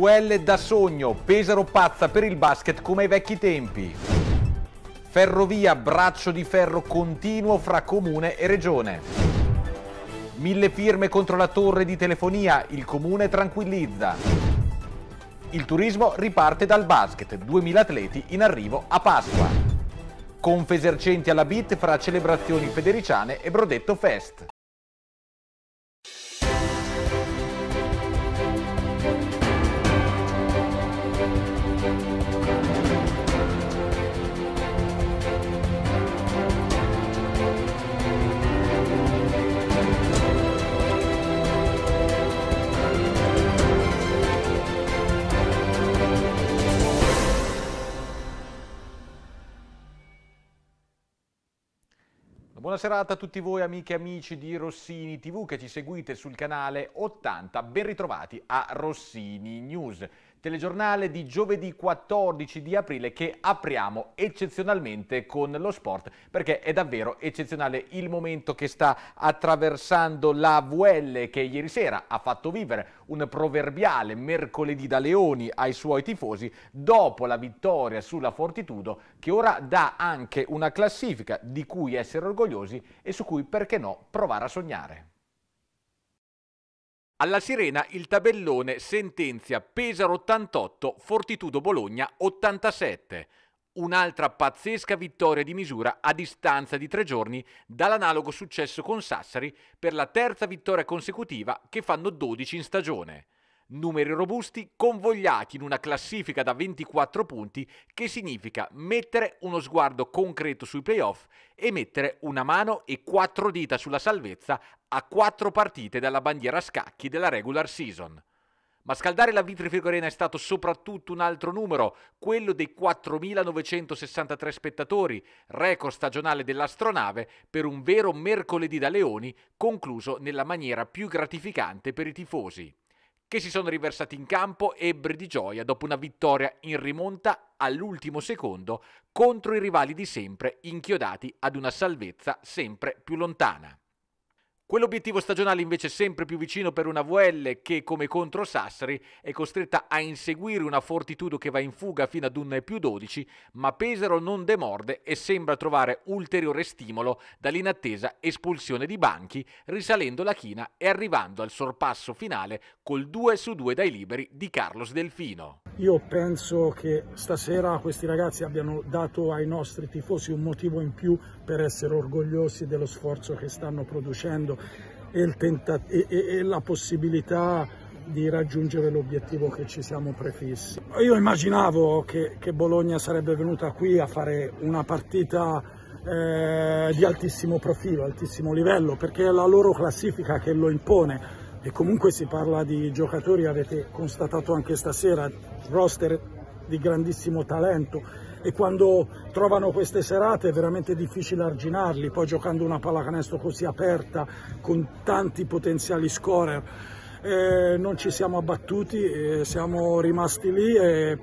VL da sogno, Pesaro pazza per il basket come ai vecchi tempi. Ferrovia, braccio di ferro continuo fra comune e regione. Mille firme contro la torre di telefonia, il comune tranquillizza. Il turismo riparte dal basket, 2000 atleti in arrivo a Pasqua. Confesercenti alla BIT fra celebrazioni federiciane e Brodetto Fest. Buona serata a tutti voi amiche e amici di Rossini TV che ci seguite sul canale 80, ben ritrovati a Rossini News telegiornale di giovedì 14 di aprile che apriamo eccezionalmente con lo sport perché è davvero eccezionale il momento che sta attraversando la VL che ieri sera ha fatto vivere un proverbiale mercoledì da leoni ai suoi tifosi dopo la vittoria sulla Fortitudo che ora dà anche una classifica di cui essere orgogliosi e su cui perché no provare a sognare. Alla sirena il tabellone sentenzia Pesaro 88, Fortitudo Bologna 87. Un'altra pazzesca vittoria di misura a distanza di tre giorni dall'analogo successo con Sassari per la terza vittoria consecutiva che fanno 12 in stagione numeri robusti convogliati in una classifica da 24 punti che significa mettere uno sguardo concreto sui playoff e mettere una mano e quattro dita sulla salvezza a quattro partite dalla bandiera a scacchi della regular season. Ma scaldare la vitrificorena è stato soprattutto un altro numero, quello dei 4.963 spettatori, record stagionale dell'astronave per un vero mercoledì da leoni, concluso nella maniera più gratificante per i tifosi che si sono riversati in campo ebri di gioia dopo una vittoria in rimonta all'ultimo secondo contro i rivali di sempre inchiodati ad una salvezza sempre più lontana. Quell'obiettivo stagionale invece è sempre più vicino per una VL che, come contro Sassari, è costretta a inseguire una Fortitudo che va in fuga fino ad un più 12, ma Pesaro non demorde e sembra trovare ulteriore stimolo dall'inattesa espulsione di Banchi, risalendo la china e arrivando al sorpasso finale col 2 su 2 dai liberi di Carlos Delfino. Io penso che stasera questi ragazzi abbiano dato ai nostri tifosi un motivo in più per essere orgogliosi dello sforzo che stanno producendo e, e, e la possibilità di raggiungere l'obiettivo che ci siamo prefissi. Io immaginavo che, che Bologna sarebbe venuta qui a fare una partita eh, di altissimo profilo, altissimo livello, perché è la loro classifica che lo impone e comunque si parla di giocatori, avete constatato anche stasera, roster di grandissimo talento e quando trovano queste serate è veramente difficile arginarli, poi giocando una pallacanestro così aperta con tanti potenziali scorer eh, non ci siamo abbattuti, eh, siamo rimasti lì e,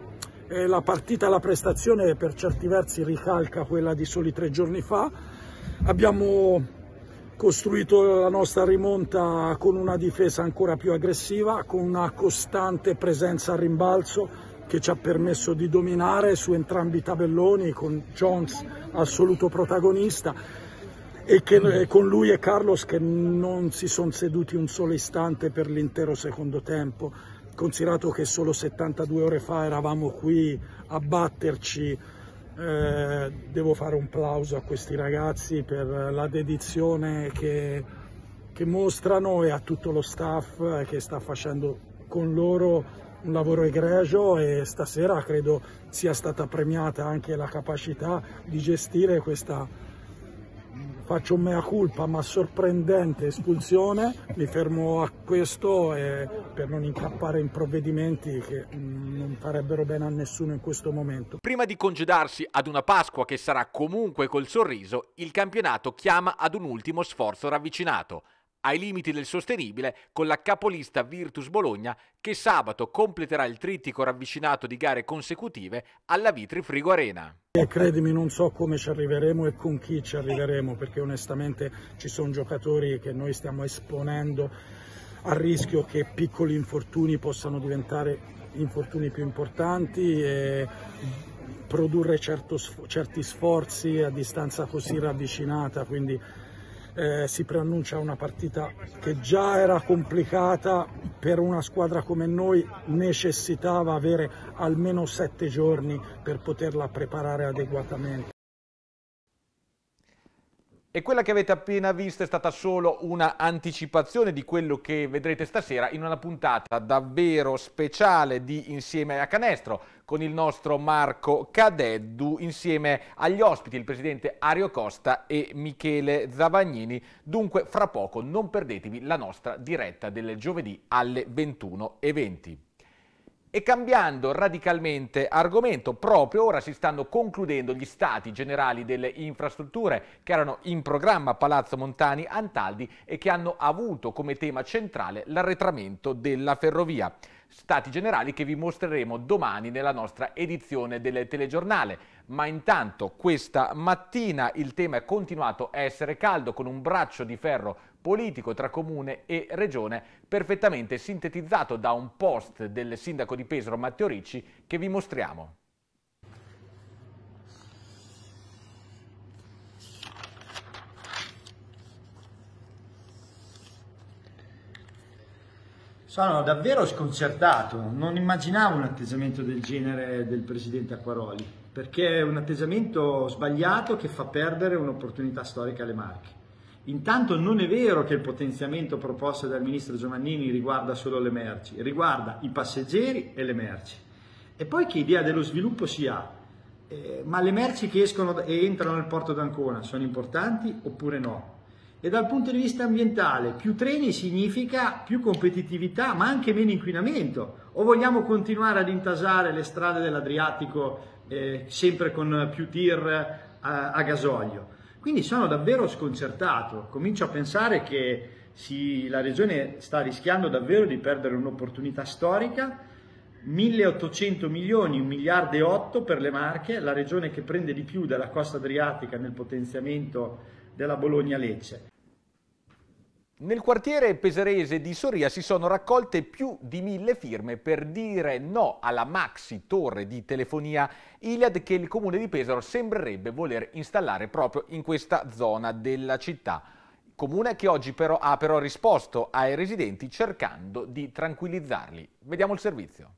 e la partita, la prestazione per certi versi ricalca quella di soli tre giorni fa. Abbiamo costruito la nostra rimonta con una difesa ancora più aggressiva, con una costante presenza al rimbalzo che ci ha permesso di dominare su entrambi i tabelloni con Jones assoluto protagonista e, che, mm. e eh, con lui e Carlos che non si sono seduti un solo istante per l'intero secondo tempo, considerato che solo 72 ore fa eravamo qui a batterci eh, devo fare un plauso a questi ragazzi per la dedizione che, che mostrano e a tutto lo staff che sta facendo con loro un lavoro egregio e stasera credo sia stata premiata anche la capacità di gestire questa faccio mea culpa ma sorprendente espulsione, mi fermo a questo per non incappare in provvedimenti che mm, non farebbero bene a nessuno in questo momento. Prima di congedarsi ad una Pasqua che sarà comunque col sorriso, il campionato chiama ad un ultimo sforzo ravvicinato ai limiti del sostenibile con la capolista Virtus Bologna che sabato completerà il trittico ravvicinato di gare consecutive alla Vitri Frigo Arena. E credimi, non so come ci arriveremo e con chi ci arriveremo, perché onestamente ci sono giocatori che noi stiamo esponendo al rischio che piccoli infortuni possano diventare infortuni più importanti e produrre certo, certi sforzi a distanza così ravvicinata, quindi eh, si preannuncia una partita che già era complicata per una squadra come noi necessitava avere almeno sette giorni per poterla preparare adeguatamente. E quella che avete appena visto è stata solo una anticipazione di quello che vedrete stasera in una puntata davvero speciale di Insieme a Canestro con il nostro Marco Cadeddu insieme agli ospiti, il presidente Ario Costa e Michele Zavagnini. Dunque fra poco non perdetevi la nostra diretta del giovedì alle 21.20. E cambiando radicalmente argomento, proprio ora si stanno concludendo gli stati generali delle infrastrutture che erano in programma a Palazzo Montani Antaldi e che hanno avuto come tema centrale l'arretramento della ferrovia. Stati generali che vi mostreremo domani nella nostra edizione del telegiornale. Ma intanto questa mattina il tema è continuato a essere caldo con un braccio di ferro politico tra comune e regione perfettamente sintetizzato da un post del sindaco di Pesaro Matteo Ricci che vi mostriamo. Sono davvero sconcertato, non immaginavo un atteggiamento del genere del presidente Acquaroli, perché è un atteggiamento sbagliato che fa perdere un'opportunità storica alle Marche. Intanto non è vero che il potenziamento proposto dal ministro Giovannini riguarda solo le merci, riguarda i passeggeri e le merci. E poi che idea dello sviluppo si ha? Eh, ma le merci che escono e entrano nel porto d'Ancona sono importanti oppure no? E dal punto di vista ambientale, più treni significa più competitività, ma anche meno inquinamento. O vogliamo continuare ad intasare le strade dell'Adriatico eh, sempre con più tir a, a gasolio? Quindi sono davvero sconcertato, comincio a pensare che si, la regione sta rischiando davvero di perdere un'opportunità storica 1800 milioni, 1 miliardo e 8 per le Marche, la regione che prende di più dalla costa adriatica nel potenziamento della Bologna-Lecce. Nel quartiere peserese di Soria si sono raccolte più di mille firme per dire no alla maxi torre di telefonia Iliad che il comune di Pesaro sembrerebbe voler installare proprio in questa zona della città. Comune che oggi però ha però risposto ai residenti cercando di tranquillizzarli. Vediamo il servizio.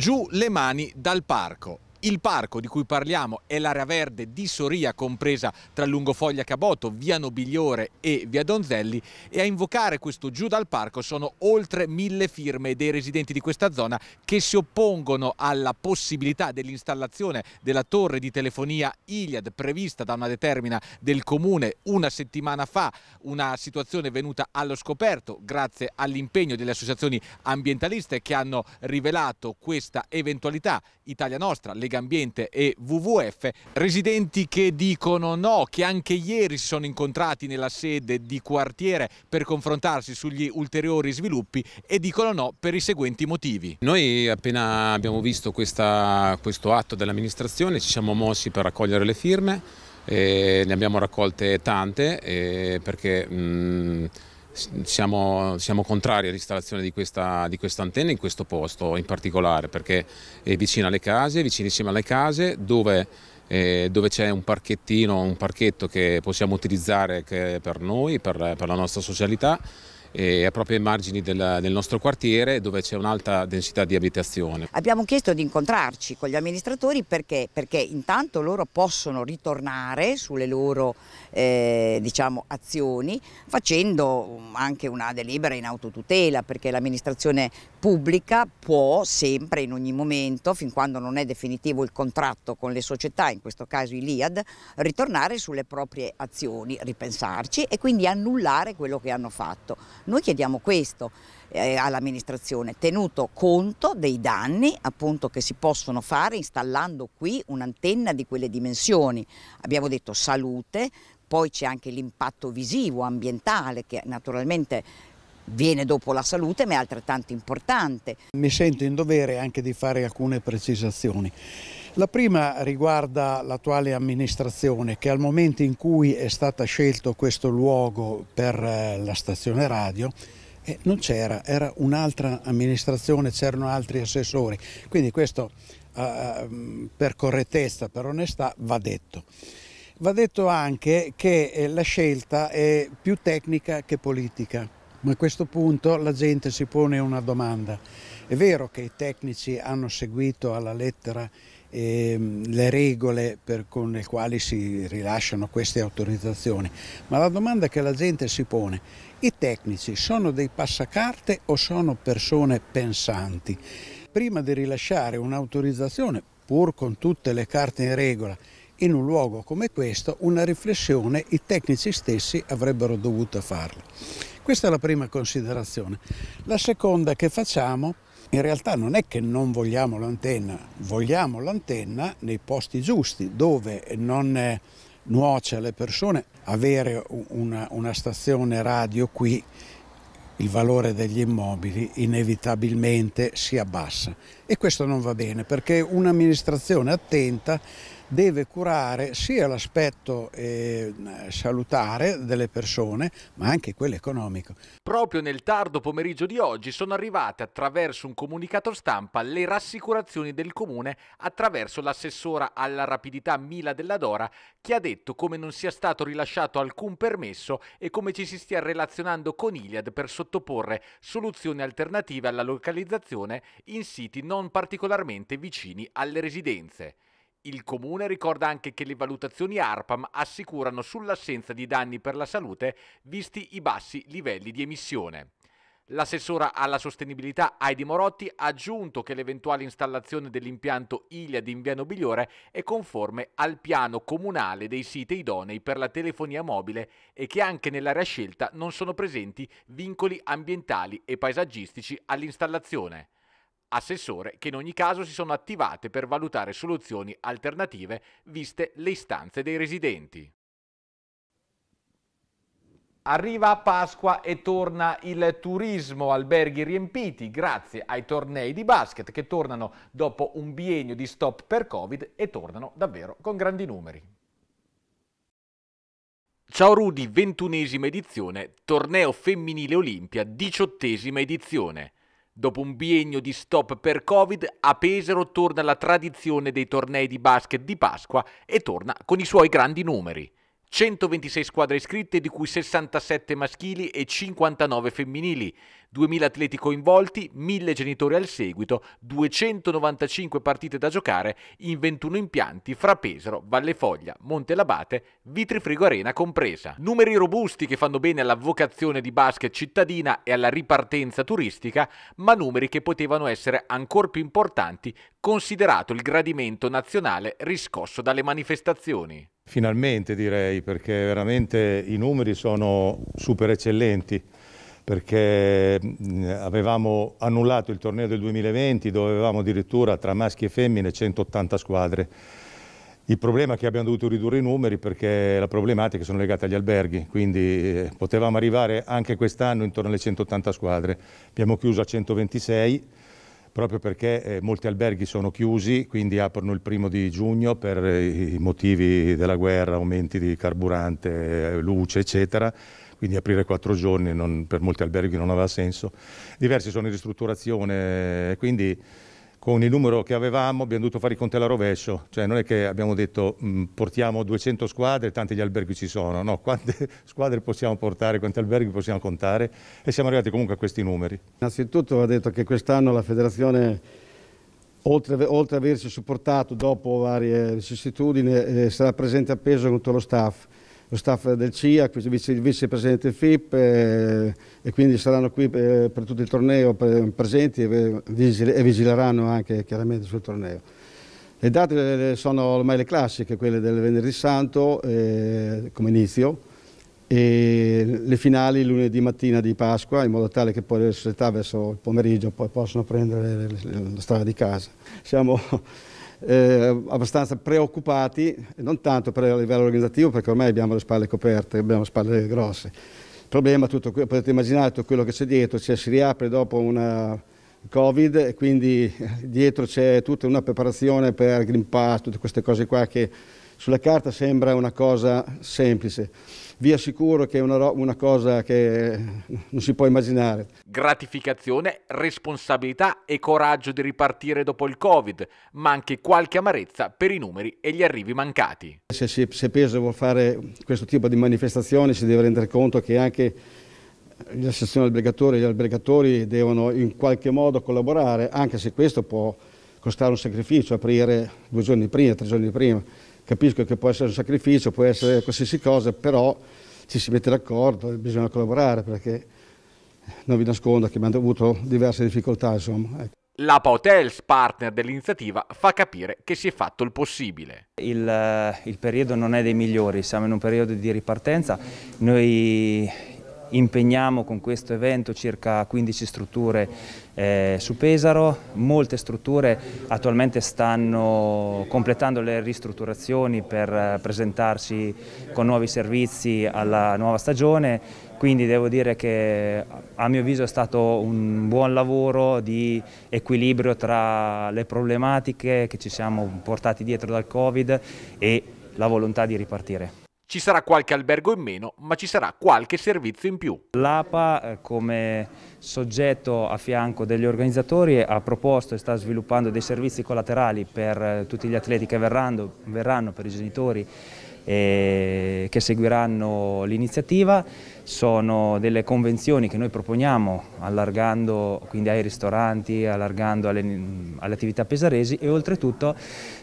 Giù le mani dal parco. Il parco di cui parliamo è l'area verde di Soria, compresa tra Lungofoglia Caboto, via Nobigliore e via Donzelli, e a invocare questo giù dal parco sono oltre mille firme dei residenti di questa zona che si oppongono alla possibilità dell'installazione della torre di telefonia Iliad prevista da una determina del comune una settimana fa, una situazione venuta allo scoperto grazie all'impegno delle associazioni ambientaliste che hanno rivelato questa eventualità Italia Nostra, Lega Ambiente e WWF, residenti che dicono no, che anche ieri si sono incontrati nella sede di quartiere per confrontarsi sugli ulteriori sviluppi e dicono no per i seguenti motivi. Noi appena abbiamo visto questa, questo atto dell'amministrazione ci siamo mossi per raccogliere le firme, eh, ne abbiamo raccolte tante eh, perché... Mh, mm, siamo, siamo, contrari all'installazione di questa, di questa, antenna in questo posto in particolare perché è vicino alle case, vicinissima alle case dove, eh, dove c'è un parchettino, un parchetto che possiamo utilizzare per noi, per, per la nostra socialità eh, proprio ai margini della, del nostro quartiere dove c'è un'alta densità di abitazione. Abbiamo chiesto di incontrarci con gli amministratori perché, perché intanto loro possono ritornare sulle loro eh, diciamo, azioni facendo anche una delibera in autotutela perché l'amministrazione pubblica può sempre in ogni momento fin quando non è definitivo il contratto con le società, in questo caso Iliad, ritornare sulle proprie azioni, ripensarci e quindi annullare quello che hanno fatto. Noi chiediamo questo eh, all'amministrazione, tenuto conto dei danni appunto, che si possono fare installando qui un'antenna di quelle dimensioni. Abbiamo detto salute, poi c'è anche l'impatto visivo, ambientale, che naturalmente viene dopo la salute ma è altrettanto importante. Mi sento in dovere anche di fare alcune precisazioni. La prima riguarda l'attuale amministrazione che al momento in cui è stato scelto questo luogo per eh, la stazione radio eh, non c'era, era, un'altra amministrazione, c'erano altri assessori, quindi questo eh, ehm, per correttezza, per onestà va detto. Va detto anche che eh, la scelta è più tecnica che politica, ma a questo punto la gente si pone una domanda. È vero che i tecnici hanno seguito alla lettera Ehm, le regole per, con le quali si rilasciano queste autorizzazioni, ma la domanda che la gente si pone, i tecnici sono dei passacarte o sono persone pensanti? Prima di rilasciare un'autorizzazione, pur con tutte le carte in regola, in un luogo come questo, una riflessione i tecnici stessi avrebbero dovuto farla. Questa è la prima considerazione. La seconda che facciamo in realtà non è che non vogliamo l'antenna, vogliamo l'antenna nei posti giusti, dove non eh, nuoce alle persone. Avere una, una stazione radio qui, il valore degli immobili inevitabilmente si abbassa. E questo non va bene, perché un'amministrazione attenta deve curare sia l'aspetto eh, salutare delle persone, ma anche quello economico. Proprio nel tardo pomeriggio di oggi sono arrivate attraverso un comunicato stampa le rassicurazioni del comune attraverso l'assessora alla rapidità Mila della Dora che ha detto come non sia stato rilasciato alcun permesso e come ci si stia relazionando con Iliad per sottoporre soluzioni alternative alla localizzazione in siti non particolarmente vicini alle residenze. Il comune ricorda anche che le valutazioni ARPAM assicurano sull'assenza di danni per la salute visti i bassi livelli di emissione. L'assessora alla sostenibilità Heidi Morotti ha aggiunto che l'eventuale installazione dell'impianto Iliad in via Bigliore è conforme al piano comunale dei siti idonei per la telefonia mobile e che anche nell'area scelta non sono presenti vincoli ambientali e paesaggistici all'installazione assessore, che in ogni caso si sono attivate per valutare soluzioni alternative viste le istanze dei residenti. Arriva a Pasqua e torna il turismo, alberghi riempiti grazie ai tornei di basket che tornano dopo un biennio di stop per Covid e tornano davvero con grandi numeri. Ciao Rudi, ventunesima edizione, torneo femminile Olimpia, diciottesima edizione. Dopo un biennio di stop per Covid, a Pesaro torna la tradizione dei tornei di basket di Pasqua e torna con i suoi grandi numeri. 126 squadre iscritte, di cui 67 maschili e 59 femminili, 2000 atleti coinvolti, 1000 genitori al seguito, 295 partite da giocare in 21 impianti fra Pesaro, Valle Foglia, Montelabate, Vitrifrigo Arena compresa. Numeri robusti che fanno bene alla vocazione di basket cittadina e alla ripartenza turistica, ma numeri che potevano essere ancora più importanti considerato il gradimento nazionale riscosso dalle manifestazioni. Finalmente direi, perché veramente i numeri sono super eccellenti perché avevamo annullato il torneo del 2020 dove avevamo addirittura tra maschi e femmine 180 squadre. Il problema è che abbiamo dovuto ridurre i numeri perché la problematica sono legate agli alberghi, quindi eh, potevamo arrivare anche quest'anno intorno alle 180 squadre. Abbiamo chiuso a 126 proprio perché eh, molti alberghi sono chiusi, quindi aprono il primo di giugno per eh, i motivi della guerra, aumenti di carburante, eh, luce, eccetera. Quindi aprire quattro giorni non, per molti alberghi non aveva senso. Diversi sono in ristrutturazione, quindi con il numero che avevamo abbiamo dovuto fare i conti alla rovescio, cioè non è che abbiamo detto mh, mm, portiamo 200 squadre e tanti gli alberghi ci sono, no, quante squadre possiamo portare, quanti alberghi possiamo contare e siamo arrivati comunque a questi numeri. Innanzitutto va detto che quest'anno la federazione oltre, oltre a averci supportato dopo varie vicissitudini eh, sarà presente a peso con tutto lo staff lo staff del CIA, il vicepresidente FIP eh, e quindi saranno qui eh, per tutto il torneo presenti e, eh, e, vigileranno anche chiaramente sul torneo. Le date eh, sono ormai le classiche, quelle del venerdì santo eh, come inizio e le finali lunedì mattina di Pasqua in modo tale che poi le società verso il pomeriggio poi possono prendere la strada di casa. Siamo eh, abbastanza preoccupati, non tanto per il livello organizzativo perché ormai abbiamo le spalle coperte, abbiamo le spalle grosse. Il problema, tutto, potete immaginare tutto quello che c'è dietro, cioè si riapre dopo una Covid e quindi dietro c'è tutta una preparazione per Green Pass, tutte queste cose qua che sulla carta sembra una cosa semplice, vi assicuro che è una, una cosa che non si può immaginare. Gratificazione, responsabilità e coraggio di ripartire dopo il Covid, ma anche qualche amarezza per i numeri e gli arrivi mancati. Se, si, se Peso vuole fare questo tipo di manifestazione si deve rendere conto che anche gli assessori albergatori e gli albergatori devono in qualche modo collaborare, anche se questo può costare un sacrificio, aprire due giorni prima, tre giorni prima. Capisco che può essere un sacrificio, può essere qualsiasi cosa, però ci si mette d'accordo e bisogna collaborare perché non vi nascondo che abbiamo avuto diverse difficoltà. Insomma. Ecco. La Hotels, partner dell'iniziativa, fa capire che si è fatto il possibile. Il, eh, il periodo non è dei migliori, siamo in un periodo di ripartenza. Noi impegniamo con questo evento circa 15 strutture eh, su Pesaro, molte strutture attualmente stanno completando le ristrutturazioni per eh, presentarsi con nuovi servizi alla nuova stagione quindi devo dire che a mio avviso è stato un buon lavoro di equilibrio tra le problematiche che ci siamo portati dietro dal Covid e la volontà di ripartire. Ci sarà qualche albergo in meno, ma ci sarà qualche servizio in più. L'APA eh, come soggetto a fianco degli organizzatori ha proposto e sta sviluppando dei servizi collaterali per eh, tutti gli atleti che verranno, verranno per i genitori eh, che seguiranno l'iniziativa sono delle convenzioni che noi proponiamo allargando quindi ai ristoranti, allargando alle, alle attività pesaresi e oltretutto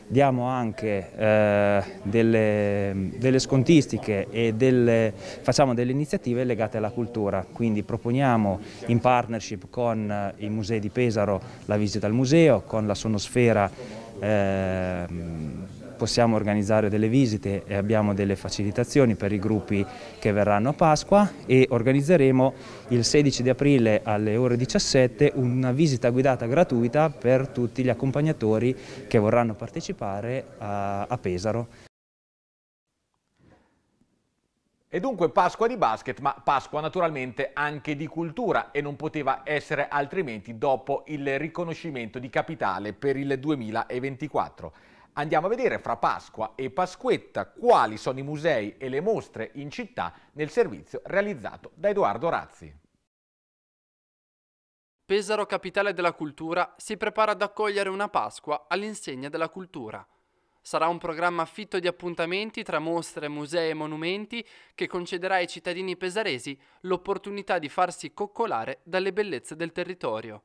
diamo anche eh, delle, delle, scontistiche e delle, facciamo delle iniziative legate alla cultura, quindi proponiamo in partnership con eh, i musei di Pesaro la visita al museo, con la sonosfera eh, possiamo organizzare delle visite e abbiamo delle facilitazioni per i gruppi che verranno a Pasqua e organizzeremo il 16 di aprile alle ore 17 una visita guidata gratuita per tutti gli accompagnatori che vorranno partecipare a, a Pesaro. E dunque Pasqua di basket, ma Pasqua naturalmente anche di cultura e non poteva essere altrimenti dopo il riconoscimento di capitale per il 2024. Andiamo a vedere fra Pasqua e Pasquetta quali sono i musei e le mostre in città nel servizio realizzato da Edoardo Razzi. Pesaro, capitale della cultura, si prepara ad accogliere una Pasqua all'insegna della cultura. Sarà un programma fitto di appuntamenti tra mostre, musei e monumenti che concederà ai cittadini pesaresi l'opportunità di farsi coccolare dalle bellezze del territorio.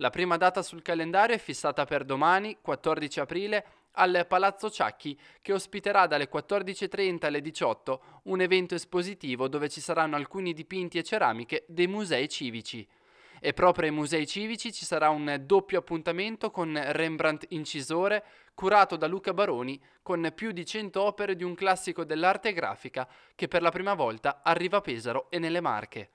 La prima data sul calendario è fissata per domani, 14 aprile, al Palazzo Ciacchi che ospiterà dalle 14.30 alle 18 un evento espositivo dove ci saranno alcuni dipinti e ceramiche dei musei civici. E proprio ai musei civici ci sarà un doppio appuntamento con Rembrandt Incisore, curato da Luca Baroni, con più di 100 opere di un classico dell'arte grafica che per la prima volta arriva a Pesaro e nelle Marche.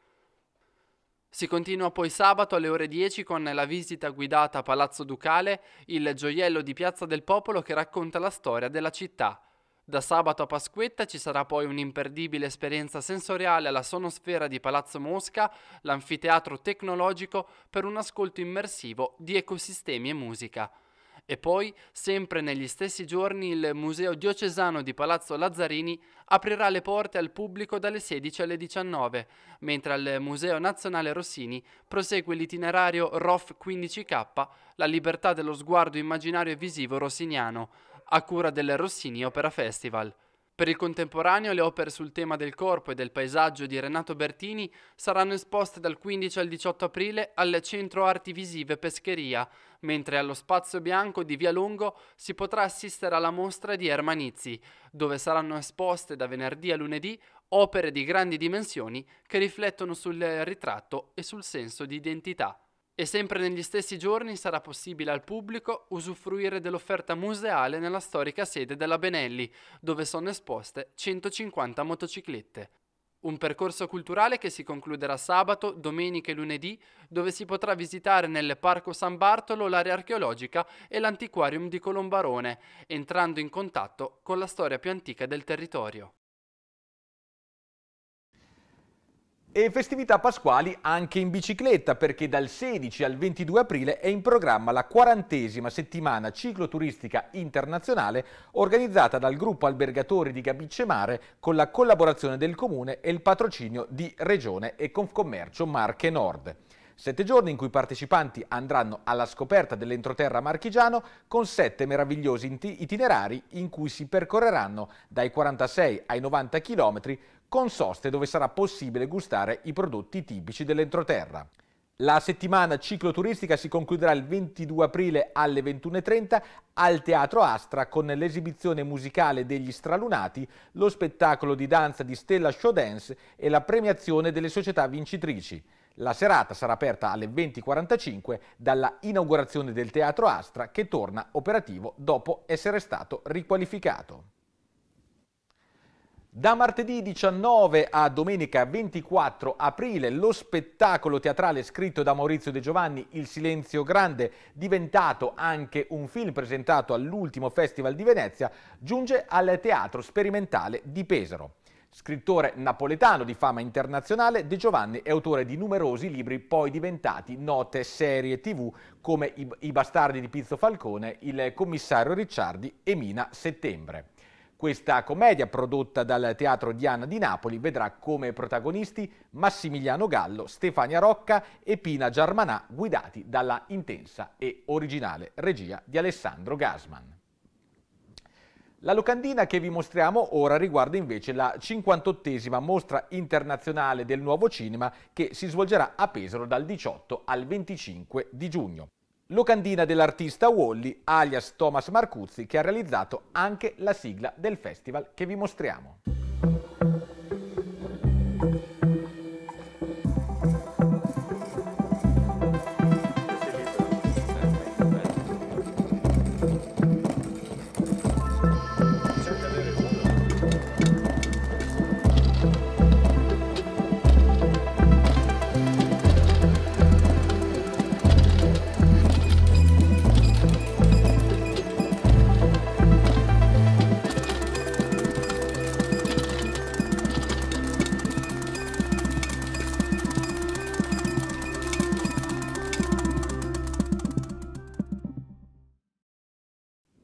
Si continua poi sabato alle ore 10 con la visita guidata a Palazzo Ducale, il gioiello di Piazza del Popolo che racconta la storia della città. Da sabato a Pasquetta ci sarà poi un'imperdibile esperienza sensoriale alla sonosfera di Palazzo Mosca, l'anfiteatro tecnologico, per un ascolto immersivo di ecosistemi e musica. E poi, sempre negli stessi giorni, il Museo Diocesano di Palazzo Lazzarini aprirà le porte al pubblico dalle 16 alle 19, mentre al Museo Nazionale Rossini prosegue l'itinerario ROF 15K, la libertà dello sguardo immaginario e visivo rossiniano, a cura del Rossini Opera Festival. Per il contemporaneo le opere sul tema del corpo e del paesaggio di Renato Bertini saranno esposte dal 15 al 18 aprile al Centro Arti Visive Pescheria, mentre allo Spazio Bianco di Via Lungo si potrà assistere alla mostra di Ermanizzi, dove saranno esposte da venerdì a lunedì opere di grandi dimensioni che riflettono sul ritratto e sul senso di identità e sempre negli stessi giorni sarà possibile al pubblico usufruire dell'offerta museale nella storica sede della Benelli, dove sono esposte 150 motociclette. Un percorso culturale che si concluderà sabato, domenica e lunedì, dove si potrà visitare nel Parco San Bartolo l'area archeologica e l'antiquarium di Colombarone, entrando in contatto con la storia più antica del territorio. E festività pasquali anche in bicicletta perché dal 16 al 22 aprile è in programma la quarantesima settimana cicloturistica internazionale organizzata dal gruppo albergatori di Gabicce Mare con la collaborazione del Comune e il patrocinio di Regione e Confcommercio Marche Nord. Sette giorni in cui i partecipanti andranno alla scoperta dell'entroterra marchigiano con sette meravigliosi itinerari in cui si percorreranno dai 46 ai 90 km con soste dove sarà possibile gustare i prodotti tipici dell'entroterra. La settimana cicloturistica si concluderà il 22 aprile alle 21.30 al Teatro Astra con l'esibizione musicale degli Stralunati, lo spettacolo di danza di Stella Show Dance e la premiazione delle società vincitrici. La serata sarà aperta alle 20.45 dalla inaugurazione del Teatro Astra che torna operativo dopo essere stato riqualificato. Da martedì 19 a domenica 24 aprile lo spettacolo teatrale scritto da Maurizio De Giovanni Il Silenzio Grande, diventato anche un film presentato all'ultimo Festival di Venezia, giunge al Teatro Sperimentale di Pesaro. Scrittore napoletano di fama internazionale, De Giovanni è autore di numerosi libri poi diventati note serie tv come I, Bastardi di Pizzo Falcone, Il commissario Ricciardi e Mina Settembre. Questa commedia, prodotta dal Teatro Diana di Napoli, vedrà come protagonisti Massimiliano Gallo, Stefania Rocca e Pina Giarmanà, guidati dalla intensa e originale regia di Alessandro Gasman. La locandina che vi mostriamo ora riguarda invece la 58esima mostra internazionale del nuovo cinema che si svolgerà a Pesaro dal 18 al 25 di giugno locandina dell'artista Wally, alias Thomas Marcuzzi, che ha realizzato anche la sigla del festival che vi mostriamo.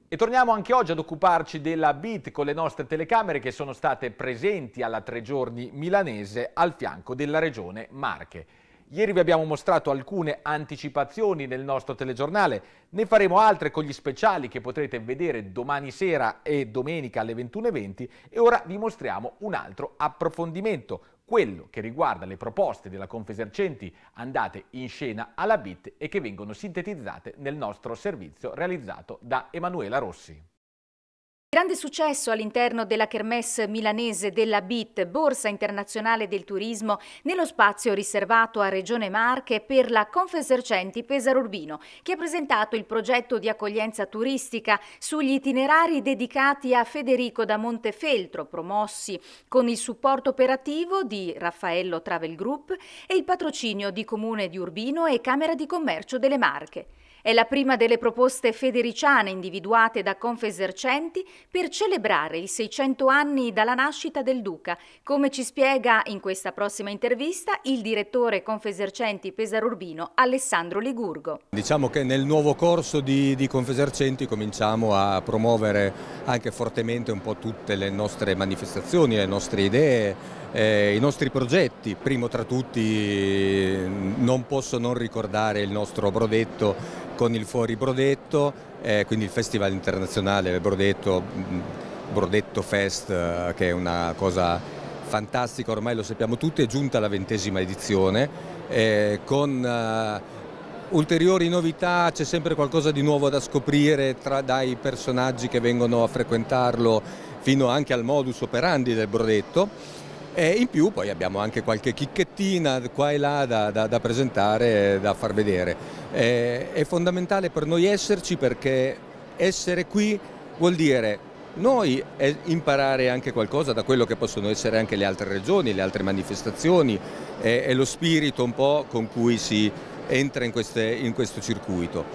E torniamo anche oggi ad occuparci della BIT con le nostre telecamere che sono state presenti alla Tre Giorni milanese al fianco della regione Marche. Ieri vi abbiamo mostrato alcune anticipazioni nel nostro telegiornale, ne faremo altre con gli speciali che potrete vedere domani sera e domenica alle 21.20 e ora vi mostriamo un altro approfondimento quello che riguarda le proposte della Confesercenti andate in scena alla BIT e che vengono sintetizzate nel nostro servizio realizzato da Emanuela Rossi. Grande successo all'interno della kermesse milanese della BIT, Borsa Internazionale del Turismo, nello spazio riservato a Regione Marche per la Confesercenti Pesaro Urbino, che ha presentato il progetto di accoglienza turistica sugli itinerari dedicati a Federico da Montefeltro, promossi con il supporto operativo di Raffaello Travel Group e il patrocinio di Comune di Urbino e Camera di Commercio delle Marche. È la prima delle proposte federiciane individuate da Confesercenti per celebrare i 600 anni dalla nascita del Duca, come ci spiega in questa prossima intervista il direttore Confesercenti Pesarurbino Alessandro Ligurgo. Diciamo che nel nuovo corso di, di Confesercenti cominciamo a promuovere anche fortemente un po' tutte le nostre manifestazioni, le nostre idee, eh, i nostri progetti. Primo tra tutti non posso non ricordare il nostro Brodetto con il Fuori Brodetto, eh, quindi il Festival Internazionale Brodetto, mm, Brodetto Fest, eh, che è una cosa fantastica, ormai lo sappiamo tutti, è giunta la ventesima edizione, eh, con eh, ulteriori novità, c'è sempre qualcosa di nuovo da scoprire tra, dai personaggi che vengono a frequentarlo fino anche al modus operandi del Brodetto. E in più poi abbiamo anche qualche chicchettina qua e là da, da, da presentare, da far vedere. E, è fondamentale per noi esserci perché essere qui vuol dire noi imparare anche qualcosa da quello che possono essere anche le altre regioni, le altre manifestazioni, e, è lo spirito un po' con cui si entra in, queste, in questo circuito.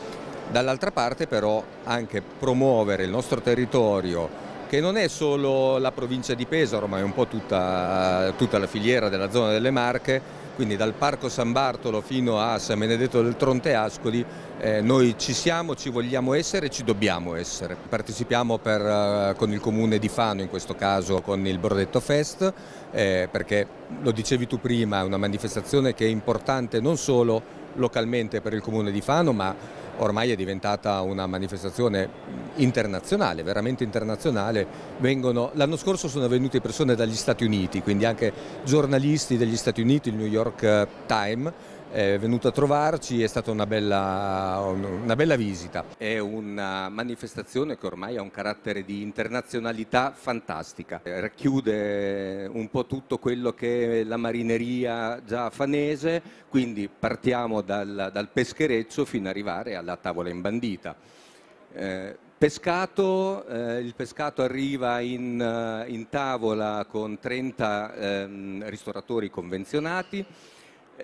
Dall'altra parte però anche promuovere il nostro territorio, che non è solo la provincia di Pesaro ma è un po' tutta, tutta la filiera della zona delle Marche, quindi dal Parco San Bartolo fino a San Benedetto del Tronte Ascoli eh, noi ci siamo, ci vogliamo essere e ci dobbiamo essere. Partecipiamo per, eh, con il comune di Fano in questo caso con il Brodetto Fest eh, perché lo dicevi tu prima è una manifestazione che è importante non solo localmente per il comune di Fano ma ormai è diventata una manifestazione internazionale, veramente internazionale. l'anno scorso sono venute persone dagli Stati Uniti, quindi anche giornalisti degli Stati Uniti, il New York eh, Times, è venuto a trovarci, è stata una bella, una bella visita. È una manifestazione che ormai ha un carattere di internazionalità fantastica, racchiude un po' tutto quello che è la marineria già fanese, quindi partiamo dal, dal peschereccio fino ad arrivare alla tavola imbandita. Eh, pescato, eh, il pescato arriva in, eh, in, tavola con 30 ehm, ristoratori convenzionati,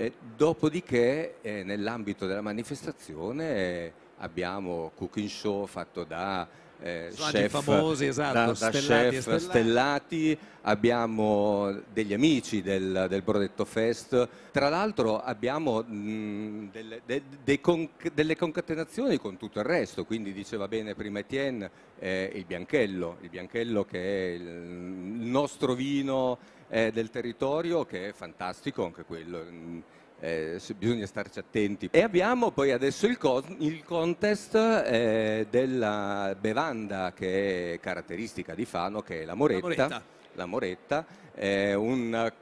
e dopodiché, eh, nell'ambito della manifestazione, eh, abbiamo cooking show fatto da eh, chef, famosi, esatto, da, da chef stellati. stellati, abbiamo degli amici del, del Brodetto Fest, tra l'altro abbiamo mh, delle, de, de conc delle, concatenazioni con tutto il resto, quindi diceva bene prima Etienne eh, il Bianchello, il Bianchello che è il nostro vino eh, del territorio che è fantastico anche quello. Mm, eh, bisogna starci attenti. E abbiamo poi adesso il, con il contest eh, della bevanda che è caratteristica di Fano, che è la moretta. La moretta. La moretta un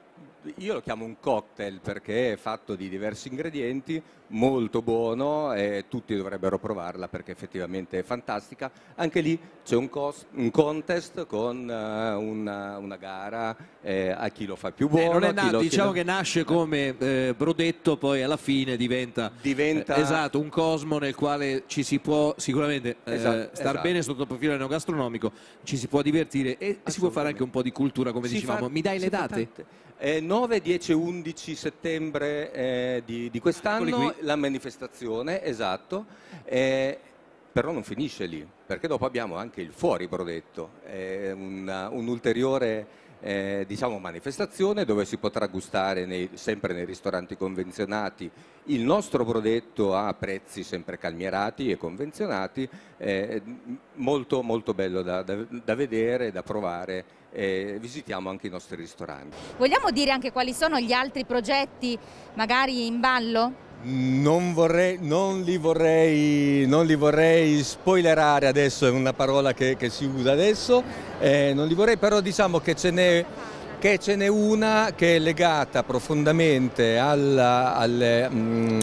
io lo chiamo un cocktail perché è fatto di diversi ingredienti, molto buono e tutti dovrebbero provarla perché effettivamente è fantastica. Anche lì c'è un, cost, un contest con uh, una, una, gara eh, a chi lo fa più buono. Eh, nato, lo, diciamo lo... che nasce come eh, brodetto, poi alla fine diventa, diventa... Eh, esatto, un cosmo nel quale ci si può sicuramente esatto, star esatto. bene sotto il profilo neogastronomico, ci si può divertire e si può fare anche un po' di cultura come si dicevamo. Fa... Mi dai le date? Tante. Eh, 9, 10 11 settembre eh, di, di, quest'anno la manifestazione, esatto, eh, però non finisce lì, perché dopo abbiamo anche il fuori Brodetto, eh, una, un ulteriore eh, diciamo manifestazione dove si potrà gustare nei, sempre nei ristoranti convenzionati il nostro prodotto a prezzi sempre calmierati e convenzionati, eh, molto, molto bello da, da, da vedere, da provare e visitiamo anche i nostri ristoranti. Vogliamo dire anche quali sono gli altri progetti magari in ballo? Non, vorrei, non, li vorrei, non, li vorrei, spoilerare adesso, è una parola che, che si usa adesso, eh, non li vorrei, però diciamo che ce n'è che ce n'è una che è legata profondamente alla, al, mh, mm,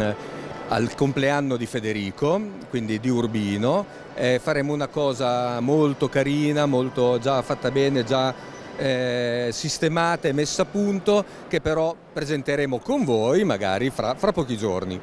al, compleanno di Federico, quindi di Urbino. Eh, faremo una cosa molto carina, molto già fatta bene, già eh, sistemata e messa a punto che però presenteremo con voi magari fra, fra pochi giorni.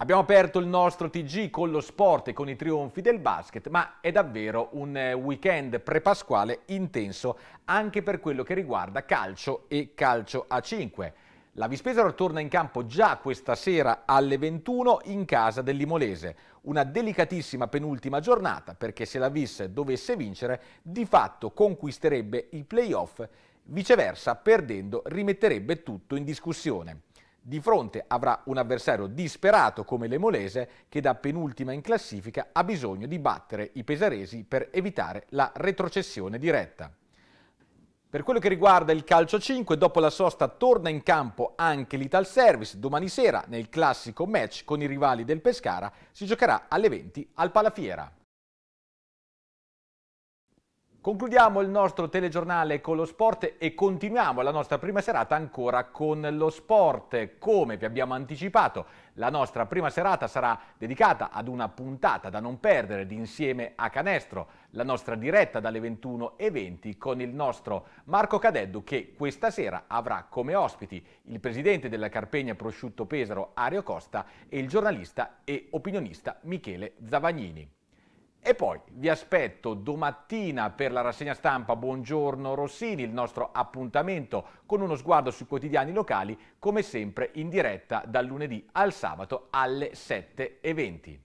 Abbiamo aperto il nostro TG con lo sport e con i trionfi del basket, ma è davvero un eh, weekend prepasquale intenso anche per quello che riguarda calcio e calcio a 5. La Vispesaro torna in campo già questa sera alle 21 in casa dell'Imolese. Una delicatissima penultima giornata perché se la Vis dovesse vincere di fatto conquisterebbe i playoff, viceversa perdendo rimetterebbe tutto in discussione. Di fronte avrà un avversario disperato come l'Emolese che da penultima in classifica ha bisogno di battere i pesaresi per evitare la retrocessione diretta. Per quello che riguarda il calcio 5, dopo la sosta torna in campo anche l'Ital Service. Domani sera, nel classico match con i rivali del Pescara, si giocherà alle 20 al Palafiera. Concludiamo il nostro telegiornale con lo sport e continuiamo la nostra prima serata ancora con lo sport. Come vi abbiamo anticipato, la nostra prima serata sarà dedicata ad una puntata da non perdere di Insieme a Canestro, la nostra diretta dalle 21.20 con il nostro Marco Cadeddu che questa sera avrà come ospiti il presidente della Carpegna Prosciutto Pesaro Ario Costa e il giornalista e opinionista Michele Zavagnini. E poi vi aspetto domattina per la rassegna stampa Buongiorno Rossini, il nostro appuntamento con uno sguardo sui quotidiani locali, come sempre in diretta dal lunedì al sabato alle 7.20.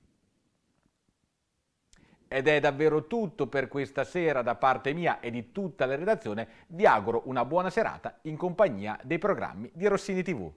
Ed è davvero tutto per questa sera da parte mia e di tutta la redazione. Vi auguro una buona serata in compagnia dei programmi di Rossini TV.